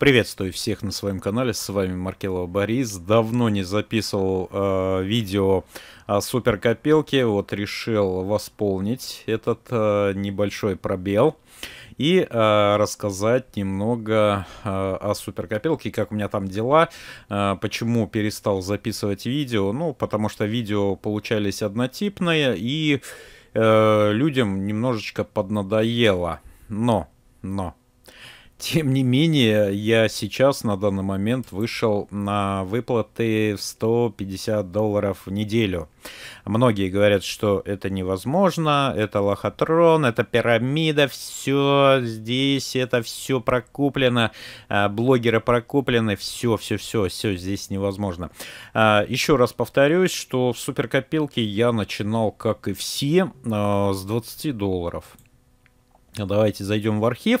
Приветствую всех на своем канале, с вами Маркелова Борис. Давно не записывал э, видео о суперкопилке, вот решил восполнить этот э, небольшой пробел и э, рассказать немного э, о суперкопилке, как у меня там дела, э, почему перестал записывать видео. Ну, потому что видео получались однотипные и э, людям немножечко поднадоело. Но, но, тем не менее, я сейчас на данный момент вышел на выплаты в 150 долларов в неделю. Многие говорят, что это невозможно, это лохотрон, это пирамида, все здесь, это все прокуплено, а, блогеры прокуплены, все, все, все, все здесь невозможно. А, Еще раз повторюсь, что в суперкопилке я начинал, как и все, а, с 20 долларов. Давайте зайдем в архив.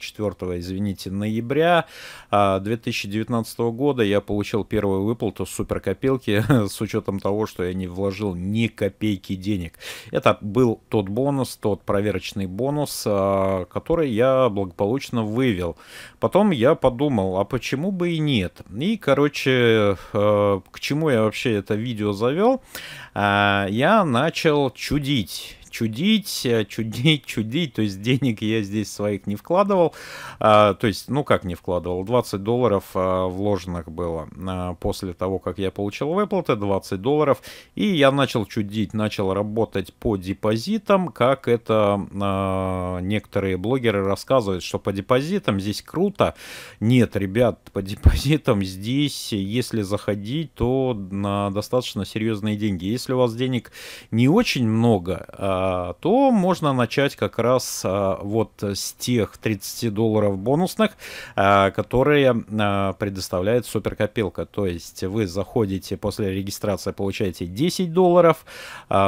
24, извините, ноября 2019 а, года я получил первую выплату суперкопилки с учетом того, что я не вложил ни копейки денег. Это был тот бонус, тот проверочный бонус, а, который я благополучно вывел. Потом я подумал, а почему бы и нет? И, короче, а, к чему я вообще это видео завел? Я начал чудить чудить, э, чудить, чудить. То есть денег я здесь своих не вкладывал. А, то есть, ну как не вкладывал? 20 долларов э, вложенных было э, после того, как я получил выплаты, 20 долларов. И я начал чудить, начал работать по депозитам, как это некоторые блогеры рассказывают, что по депозитам здесь круто. Нет, ребят, по депозитам здесь, если заходить, то на достаточно серьезные деньги. Если у вас денег не очень много, а, то можно начать как раз а, вот с тех 30 долларов бонусных, а, которые предоставляет суперкопилка. То есть вы заходите после регистрации, получаете 10 долларов,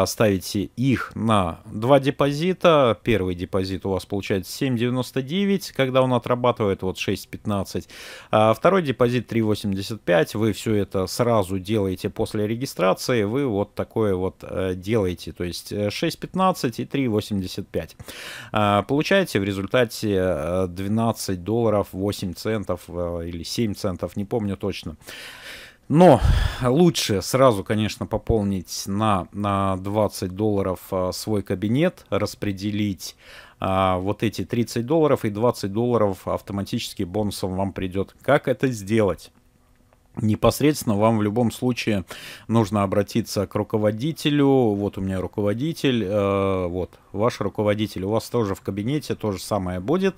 ставите их на два депозита. Первый депозит у вас получается 7,99, когда он отрабатывает вот 6,15. Второй депозит 3,85. Вы все это сразу делаете после регистрации. Вы вот такое вот э, делаете. То есть 6,15 э, 12 и 3,85. А, получаете в результате 12 э, долларов 8 центов э, или 7 центов, не помню точно. Но лучше сразу, конечно, пополнить на, на 20 долларов э, свой кабинет, распределить а, вот эти 30 долларов и 20 долларов автоматически бонусом вам придет. Как это сделать? непосредственно вам в любом случае нужно обратиться к руководителю. Вот у меня руководитель, э, вот ваш руководитель. У вас тоже в кабинете то же самое будет.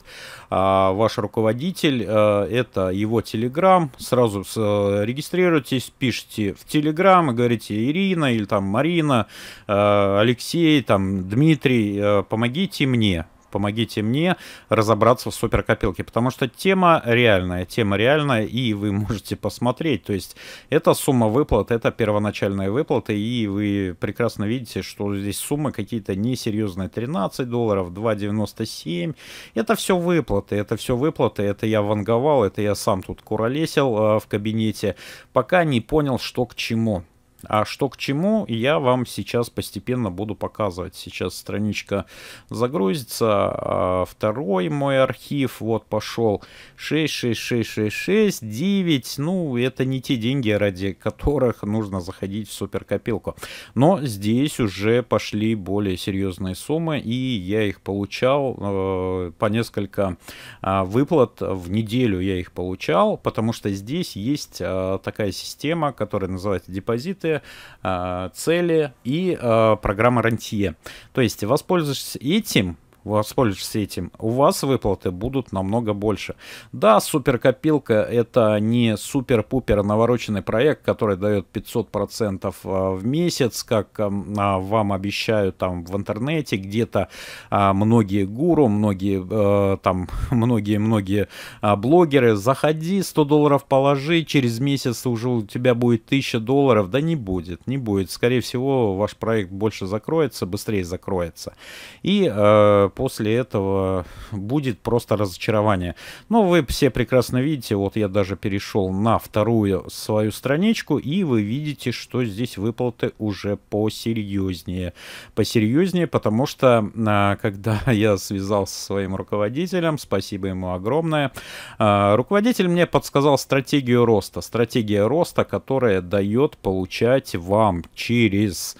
А, ваш руководитель, э, это его телеграм. Сразу с, э, регистрируйтесь, пишите в телеграм и говорите Ирина или там Марина, э, Алексей, там Дмитрий, э, помогите мне помогите мне разобраться в суперкопилке, потому что тема реальная, тема реальная, и вы можете посмотреть, то есть это сумма выплат, это первоначальные выплаты, и вы прекрасно видите, что здесь суммы какие-то несерьезные, 13 долларов, 2,97, это все выплаты, это все выплаты, это я ванговал, это я сам тут куролесил э, в кабинете, пока не понял, что к чему. А что к чему, я вам сейчас постепенно буду показывать. Сейчас страничка загрузится. А второй мой архив, вот пошел 66666, 9. Ну, это не те деньги, ради которых нужно заходить в суперкопилку. Но здесь уже пошли более серьезные суммы, и я их получал э, по несколько э, выплат в неделю я их получал, потому что здесь есть э, такая система, которая называется депозиты Э, цели и э, программа рантье. E. То есть воспользуешься этим, воспользуетесь этим, у вас выплаты будут намного больше. Да, суперкопилка это не супер-пупер навороченный проект, который дает 500% а, в месяц, как а, вам обещают там в интернете, где-то а, многие гуру, многие э, там, многие-многие блогеры, заходи, 100 долларов положи, через месяц уже у тебя будет 1000 долларов, да не будет, не будет, скорее всего ваш проект больше закроется, быстрее закроется. И э, после этого будет просто разочарование. Но ну, вы все прекрасно видите, вот я даже перешел на вторую свою страничку, и вы видите, что здесь выплаты уже посерьезнее. Посерьезнее, потому что а, когда я связался со своим руководителем, спасибо ему огромное, а, руководитель мне подсказал стратегию роста. Стратегия роста, которая дает получать вам через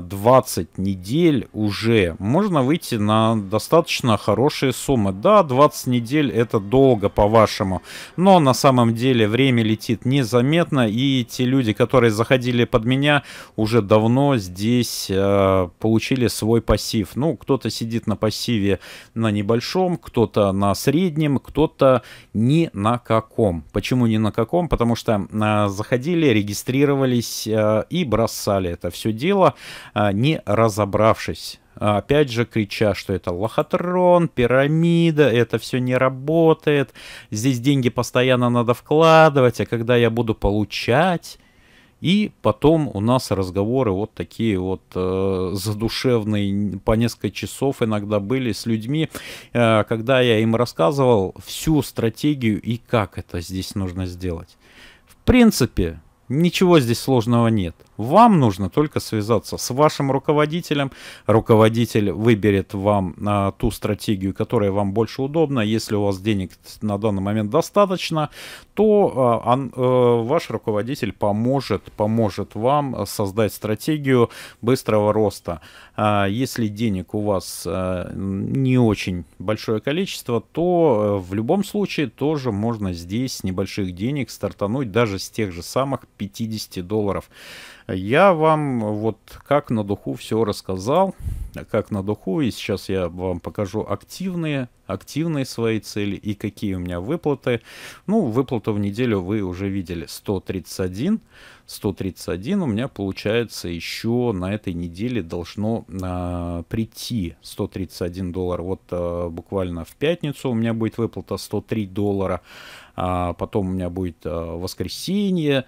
20 недель уже можно выйти на достаточно хорошие суммы. Да, 20 недель это долго по-вашему, но на самом деле время летит незаметно и те люди, которые заходили под меня, уже давно здесь э, получили свой пассив. Ну, кто-то сидит на пассиве на небольшом, кто-то на среднем, кто-то ни на каком. Почему ни на каком? Потому что э, заходили, регистрировались э, и бросали это все дело. А, не разобравшись. А, опять же, крича, что это лохотрон, пирамида, это все не работает, здесь деньги постоянно надо вкладывать, а когда я буду получать... И потом у нас разговоры вот такие вот э, задушевные, по несколько часов иногда были с людьми, э, когда я им рассказывал всю стратегию и как это здесь нужно сделать. В принципе, ничего здесь сложного нет. Вам нужно только связаться с вашим руководителем. Руководитель выберет вам а, ту стратегию, которая вам больше удобна. Если у вас денег на данный момент достаточно, то а, а, ваш руководитель поможет, поможет вам создать стратегию быстрого роста. А, если денег у вас а, не очень большое количество, то а, в любом случае тоже можно здесь с небольших денег стартануть даже с тех же самых 50 долларов. Я вам вот как на духу все рассказал, как на духу, и сейчас я вам покажу активные, активные свои цели и какие у меня выплаты. Ну, выплату в неделю вы уже видели 131. 131 у меня получается еще на этой неделе должно а, прийти 131 доллар. Вот а, буквально в пятницу у меня будет выплата 103 доллара, а, потом у меня будет а, воскресенье,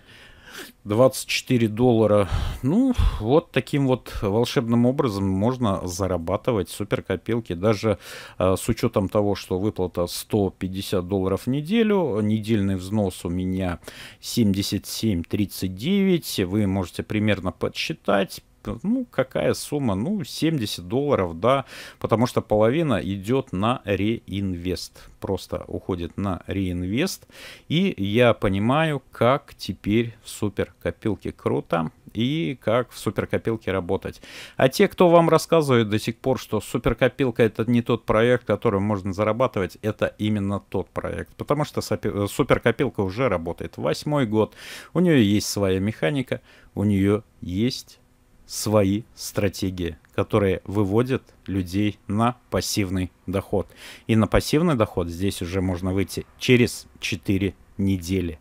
24 доллара. Ну, вот таким вот волшебным образом можно зарабатывать суперкопилки. Даже э, с учетом того, что выплата 150 долларов в неделю, недельный взнос у меня 77.39. Вы можете примерно подсчитать ну, какая сумма? Ну, 70 долларов, да, потому что половина идет на реинвест. Просто уходит на реинвест. И я понимаю, как теперь в суперкопилке круто и как в суперкопилке работать. А те, кто вам рассказывает до сих пор, что суперкопилка это не тот проект, которым можно зарабатывать, это именно тот проект. Потому что э, суперкопилка уже работает. Восьмой год. У нее есть своя механика, у нее есть свои стратегии, которые выводят людей на пассивный доход. И на пассивный доход здесь уже можно выйти через 4 недели.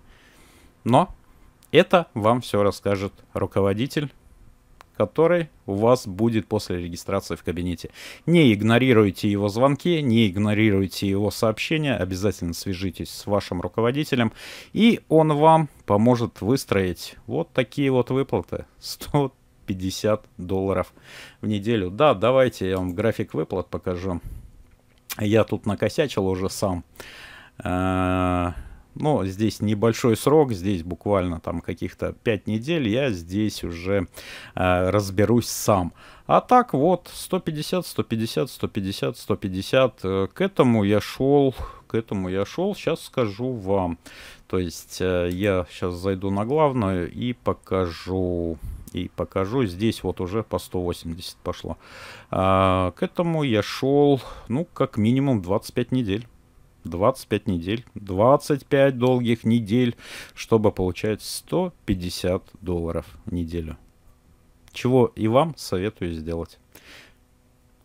Но это вам все расскажет руководитель который у вас будет после регистрации в кабинете. Не игнорируйте его звонки, не игнорируйте его сообщения, обязательно свяжитесь с вашим руководителем, и он вам поможет выстроить вот такие вот выплаты. 100 50 долларов в неделю. Да, давайте я вам график выплат покажу. Я тут накосячил уже сам. Э, Но ну, здесь небольшой срок, здесь буквально там каких-то 5 недель, я здесь уже э, разберусь сам. А так вот, 150, 150, 150, 150, э, к этому я шел, к этому я шел, сейчас скажу вам. То есть э, я сейчас зайду на главную и покажу и покажу. Здесь вот уже по 180 пошло. А, к этому я шел, ну, как минимум 25 недель. 25 недель, 25 долгих недель, чтобы получать 150 долларов в неделю. Чего и вам советую сделать.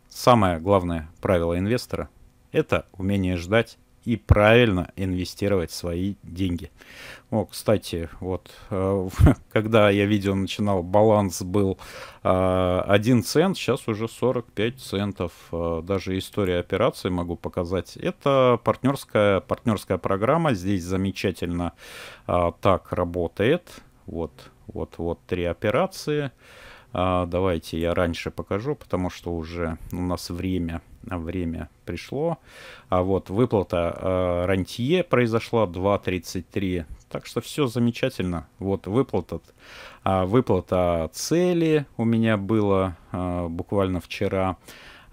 Самое главное правило инвестора – это умение ждать и правильно инвестировать свои деньги. О, кстати, вот э, когда я видео начинал, баланс был э, 1 цент, сейчас уже 45 центов. Э, даже история операции могу показать. Это партнерская, партнерская программа. Здесь замечательно э, так работает. Вот, вот, вот три операции. А, давайте я раньше покажу, потому что уже у нас время, время пришло. А вот выплата а, рантье произошла 2.33. Так что все замечательно. Вот выплата, а, выплата цели у меня была а, буквально вчера.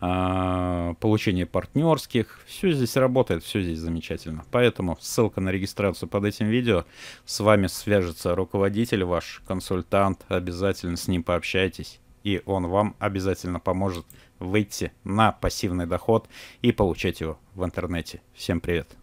А, получение партнерских. Все здесь работает, все здесь замечательно. Поэтому ссылка на регистрацию под этим видео. С вами свяжется руководитель ваш, консультант. Обязательно с ним пообщайтесь. И он вам обязательно поможет выйти на пассивный доход и получать его в интернете. Всем привет!